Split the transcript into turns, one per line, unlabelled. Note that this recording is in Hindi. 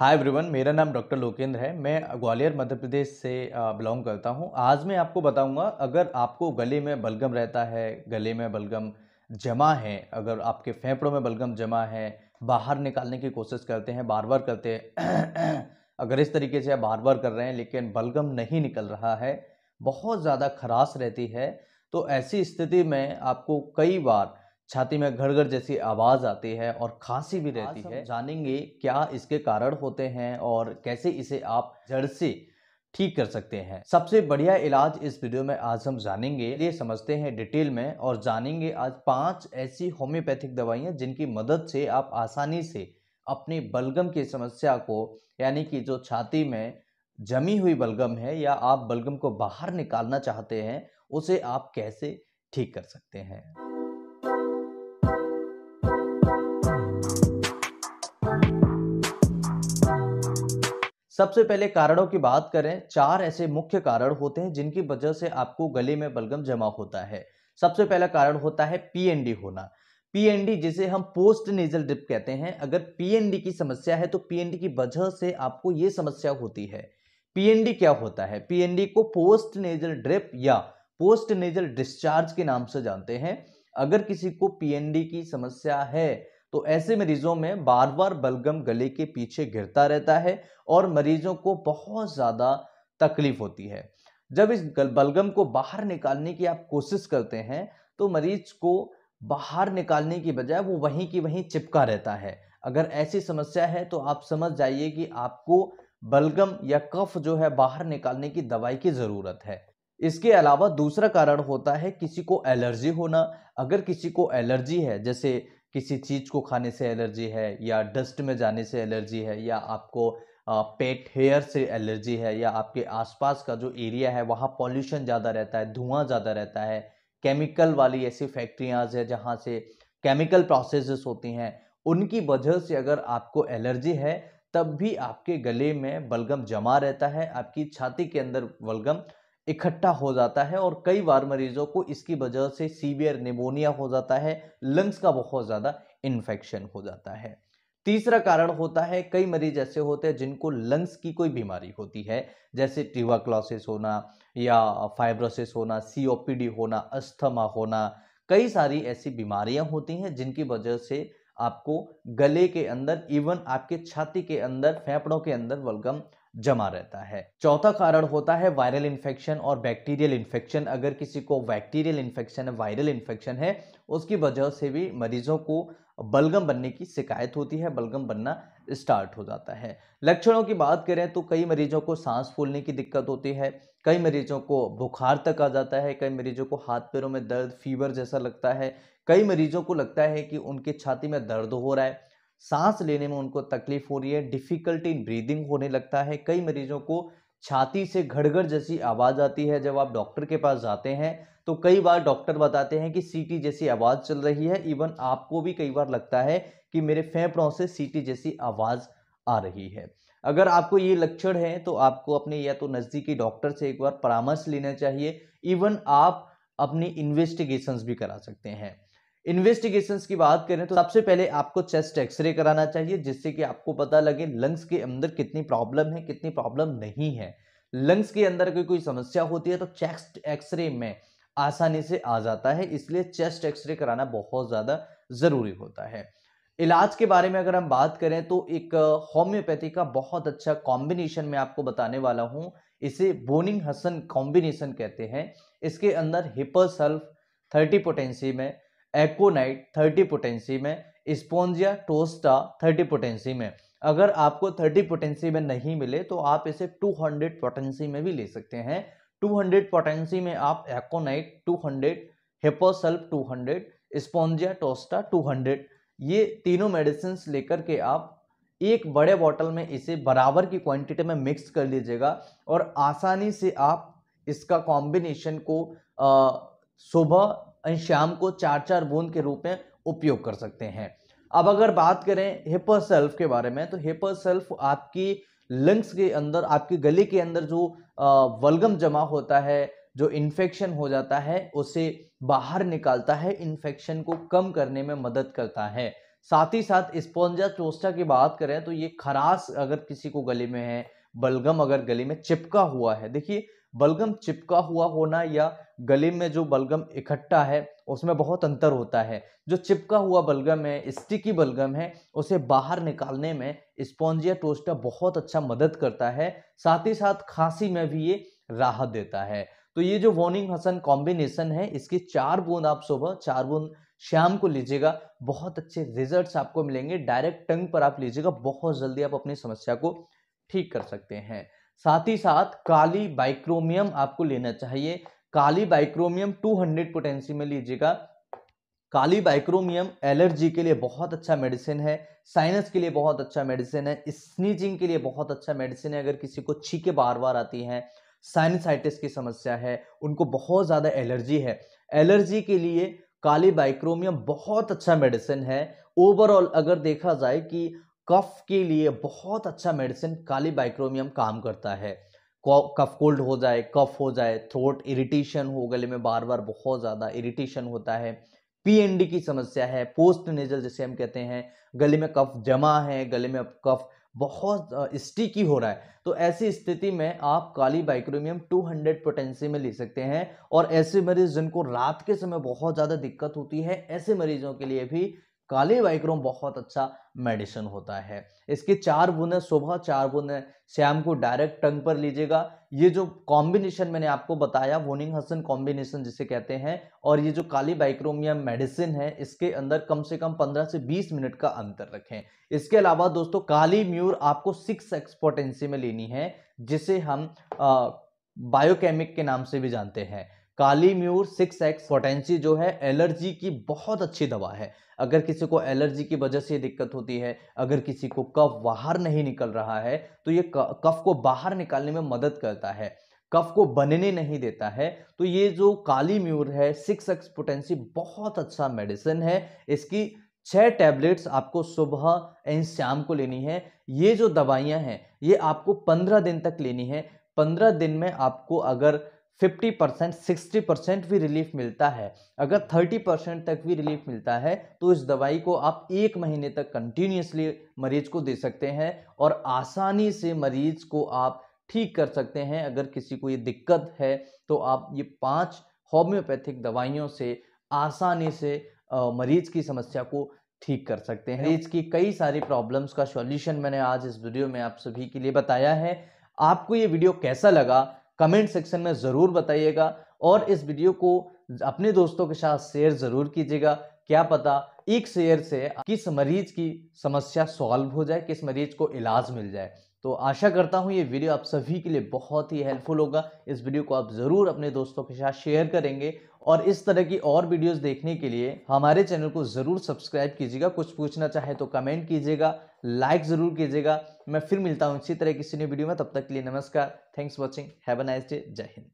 हाय एवरीवन मेरा नाम डॉक्टर लोकेंद्र है मैं ग्वालियर मध्य प्रदेश से बिलोंग करता हूं आज मैं आपको बताऊंगा अगर आपको गले में बलगम रहता है गले में बलगम जमा है अगर आपके फेफड़ों में बलगम जमा है बाहर निकालने की कोशिश करते हैं बार बार करते हैं अगर इस तरीके से आप बार बार कर रहे हैं लेकिन बलगम नहीं निकल रहा है बहुत ज़्यादा खराश रहती है तो ऐसी स्थिति में आपको कई बार छाती में घड़घड़ जैसी आवाज़ आती है और खांसी भी रहती है जानेंगे क्या इसके कारण होते हैं और कैसे इसे आप जड़ से ठीक कर सकते हैं सबसे बढ़िया इलाज इस वीडियो में आज हम जानेंगे ये समझते हैं डिटेल में और जानेंगे आज पांच ऐसी होम्योपैथिक दवाइयाँ जिनकी मदद से आप आसानी से अपनी बलगम की समस्या को यानी कि जो छाती में जमी हुई बलगम है या आप बलगम को बाहर निकालना चाहते हैं उसे आप कैसे ठीक कर सकते हैं सबसे पहले कारणों की बात करें चार ऐसे मुख्य कारण होते हैं जिनकी वजह से आपको गले में बलगम जमा होता है सबसे पहला कारण होता है पीएनडी होना पीएनडी जिसे हम पोस्ट नेजल ड्रिप कहते हैं अगर पीएनडी की समस्या है तो पीएनडी की वजह से आपको ये समस्या होती है पीएनडी क्या होता है पीएनडी को पोस्ट नेजल ड्रिप या पोस्ट नेजल डिस्चार्ज के नाम से जानते हैं अगर किसी को पीएनडी की समस्या है तो ऐसे मरीजों में बार बार बलगम गले के पीछे गिरता रहता है और मरीजों को बहुत ज़्यादा तकलीफ होती है जब इस बलगम को बाहर निकालने की आप कोशिश करते हैं तो मरीज को बाहर निकालने की बजाय वो वहीं की वहीं चिपका रहता है अगर ऐसी समस्या है तो आप समझ जाइए कि आपको बलगम या कफ जो है बाहर निकालने की दवाई की ज़रूरत है इसके अलावा दूसरा कारण होता है किसी को एलर्जी होना अगर किसी को एलर्जी है जैसे किसी चीज़ को खाने से एलर्जी है या डस्ट में जाने से एलर्जी है या आपको पेट हेयर से एलर्जी है या आपके आसपास का जो एरिया है वहाँ पॉल्यूशन ज़्यादा रहता है धुआं ज़्यादा रहता है केमिकल वाली ऐसी फैक्ट्रियाज है जहाँ से केमिकल प्रोसेसेस होती हैं उनकी वजह से अगर आपको एलर्जी है तब भी आपके गले में बलगम जमा रहता है आपकी छाती के अंदर बलगम इकट्ठा हो जाता है और कई बार मरीजों को इसकी वजह से सीवियर निमोनिया हो जाता है लंग्स का बहुत ज़्यादा इन्फेक्शन हो जाता है तीसरा कारण होता है कई मरीज ऐसे होते हैं जिनको लंग्स की कोई बीमारी होती है जैसे ट्यूबाक्लोसिस होना या फाइब्रोसिस होना सीओपीडी होना अस्थमा होना कई सारी ऐसी बीमारियां होती हैं जिनकी वजह से आपको गले के अंदर इवन आपके छाती के अंदर फेफड़ों के अंदर वलगम जमा रहता है चौथा कारण होता है वायरल इन्फेक्शन और बैक्टीरियल इन्फेक्शन अगर किसी को बैक्टीरियल इन्फेक्शन है वायरल इन्फेक्शन है उसकी वजह से भी मरीजों को बलगम बनने की शिकायत होती है बलगम बनना स्टार्ट हो जाता है लक्षणों की बात करें तो कई मरीजों को सांस फूलने की दिक्कत होती है कई मरीजों को बुखार तक आ जाता है कई मरीजों को हाथ पैरों में दर्द फीवर जैसा लगता है कई मरीजों को लगता है कि उनके छाती में दर्द हो रहा है सांस लेने में उनको तकलीफ हो रही है डिफ़िकल्टी इन ब्रीदिंग होने लगता है कई मरीजों को छाती से घड़घड़ जैसी आवाज़ आती है जब आप डॉक्टर के पास जाते हैं तो कई बार डॉक्टर बताते हैं कि सीटी जैसी आवाज़ चल रही है इवन आपको भी कई बार लगता है कि मेरे फेफड़ों से सीटी जैसी आवाज़ आ रही है अगर आपको ये लक्षण है तो आपको अपने या तो नज़दीकी डॉक्टर से एक बार परामर्श लेना चाहिए इवन आप अपनी इन्वेस्टिगेशंस भी करा सकते हैं इन्वेस्टिगेशन की बात करें तो सबसे पहले आपको चेस्ट एक्सरे कराना चाहिए जिससे कि आपको पता लगे लंग्स के अंदर कितनी प्रॉब्लम है कितनी प्रॉब्लम नहीं है लंग्स के अंदर कोई कोई समस्या होती है तो चेस्ट एक्सरे में आसानी से आ जाता है इसलिए चेस्ट एक्सरे कराना बहुत ज़्यादा ज़रूरी होता है इलाज के बारे में अगर हम बात करें तो एक होम्योपैथी का बहुत अच्छा कॉम्बिनेशन मैं आपको बताने वाला हूँ इसे बोनिंग हसन कॉम्बिनेशन कहते हैं इसके अंदर सल्फ थर्टी पोटेंसी में एकोनाइट थर्टी पोटेंसी में स्पोंजिया टोस्टा थर्टी पोटेंसी में अगर आपको थर्टी पोटेंसी में नहीं मिले तो आप इसे टू हंड्रेड पोटेंसी में भी ले सकते हैं टू हंड्रेड पोटेंसी में आप aconite hundred hepar sulph hundred spongia tosta two hundred ये तीनों मेडिसिन लेकर के आप एक बड़े बॉटल में इसे बराबर की क्वांटिटी में मिक्स कर लीजिएगा और आसानी से आप इसका कॉम्बिनेशन को सुबह अंशाम को चार चार बूंद के रूप में उपयोग कर सकते हैं अब अगर बात करें हिपर सेल्फ के बारे में तो हिपर सेल्फ आपकी लंग्स के अंदर आपकी गले के अंदर जो वलगम जमा होता है जो इन्फेक्शन हो जाता है उसे बाहर निकालता है इन्फेक्शन को कम करने में मदद करता है साथ ही साथ स्पॉन्जा चोस्टा की बात करें तो ये खराश अगर किसी को गले में है बलगम अगर गले में चिपका हुआ है देखिए बलगम चिपका हुआ होना या गले में जो बलगम इकट्ठा है उसमें बहुत अंतर होता है जो चिपका हुआ बलगम है स्टिकी बलगम है उसे बाहर निकालने में स्पॉन्जिया टोस्टा बहुत अच्छा मदद करता है साथ ही साथ खांसी में भी ये राहत देता है तो ये जो वॉर्निंग हसन कॉम्बिनेशन है इसकी चार बूंद आप सुबह चार बूंद शाम को लीजिएगा बहुत अच्छे रिजल्ट्स आपको मिलेंगे डायरेक्ट टंग पर आप लीजिएगा बहुत जल्दी आप अपनी समस्या को ठीक कर सकते हैं साथ ही साथ काली बाइक्रोमियम आपको लेना चाहिए काली बाइक्रोमियम 200 हंड्रेड पोटेंसी में लीजिएगा काली बाइक्रोमियम एलर्जी के लिए बहुत अच्छा मेडिसिन है साइनस के लिए बहुत अच्छा मेडिसिन है स्नीजिंग के लिए बहुत अच्छा मेडिसिन है अगर किसी को छीके बार बार आती हैं साइनसाइटिस की समस्या है उनको बहुत ज़्यादा एलर्जी है एलर्जी के लिए काली बाइक्रोमियम बहुत अच्छा मेडिसिन है ओवरऑल अगर देखा जाए कि कफ के लिए बहुत अच्छा मेडिसिन काली बाइक्रोमियम काम करता है कफ कोल्ड हो जाए कफ हो जाए थ्रोट इरिटेशन हो गले में बार बार बहुत ज़्यादा इरिटेशन होता है पीएनडी की समस्या है पोस्ट नेजल जिसे हम कहते हैं गले में कफ जमा है गले में कफ बहुत स्टिकी हो रहा है तो ऐसी स्थिति में आप काली बाइक्रोमियम 200 पोटेंसी में ले सकते हैं और ऐसे मरीज जिनको रात के समय बहुत ज़्यादा दिक्कत होती है ऐसे मरीजों के लिए भी काले वाइक्रोम बहुत अच्छा मेडिसिन होता है इसके चार बुने सुबह चार बुने शाम को डायरेक्ट टंग पर लीजिएगा ये जो कॉम्बिनेशन मैंने आपको बताया वोनिंग हसन कॉम्बिनेशन जिसे कहते हैं और ये जो काली या मेडिसिन है इसके अंदर कम से कम 15 से 20 मिनट का अंतर रखें इसके अलावा दोस्तों काली म्यूर आपको सिक्स एक्सपोर्टेंसी में लेनी है जिसे हम बायोकेमिक के नाम से भी जानते हैं kali mur six X potency जो है एलर्जी की बहुत अच्छी दवा है अगर किसी को एलर्जी की वजह से दिक्कत होती है अगर किसी को कफ बाहर नहीं निकल रहा है तो ये कफ को बाहर निकालने में मदद करता है कफ को बनने नहीं देता है तो ये जो काली म्यूर है सिक्स एक्स पोटेंसी बहुत अच्छा मेडिसिन है इसकी छः टैबलेट्स आपको सुबह एंड शाम को लेनी है ये जो दवाइयाँ हैं ये आपको पंद्रह दिन तक लेनी है पंद्रह दिन में आपको अगर फिफ्टी परसेंट सिक्सटी परसेंट भी रिलीफ मिलता है अगर थर्टी परसेंट तक भी रिलीफ मिलता है तो इस दवाई को आप एक महीने तक कंटिन्यूसली मरीज को दे सकते हैं और आसानी से मरीज को आप ठीक कर सकते हैं अगर किसी को ये दिक्कत है तो आप ये पांच होम्योपैथिक दवाइयों से आसानी से मरीज की समस्या को ठीक कर सकते हैं मरीज की कई सारी प्रॉब्लम्स का सॉल्यूशन मैंने आज इस वीडियो में आप सभी के लिए बताया है आपको ये वीडियो कैसा लगा कमेंट सेक्शन में ज़रूर बताइएगा और इस वीडियो को अपने दोस्तों के साथ शेयर ज़रूर कीजिएगा क्या पता एक शेयर से किस मरीज की समस्या सॉल्व हो जाए किस मरीज को इलाज मिल जाए तो आशा करता हूँ ये वीडियो आप सभी के लिए बहुत ही हेल्पफुल होगा इस वीडियो को आप ज़रूर अपने दोस्तों के साथ शेयर करेंगे और इस तरह की और वीडियोस देखने के लिए हमारे चैनल को ज़रूर सब्सक्राइब कीजिएगा कुछ पूछना चाहे तो कमेंट कीजिएगा लाइक ज़रूर कीजिएगा मैं फिर मिलता हूँ इसी तरह की नई वीडियो में तब तक के लिए नमस्कार thanks watching have a nice day जय हिंद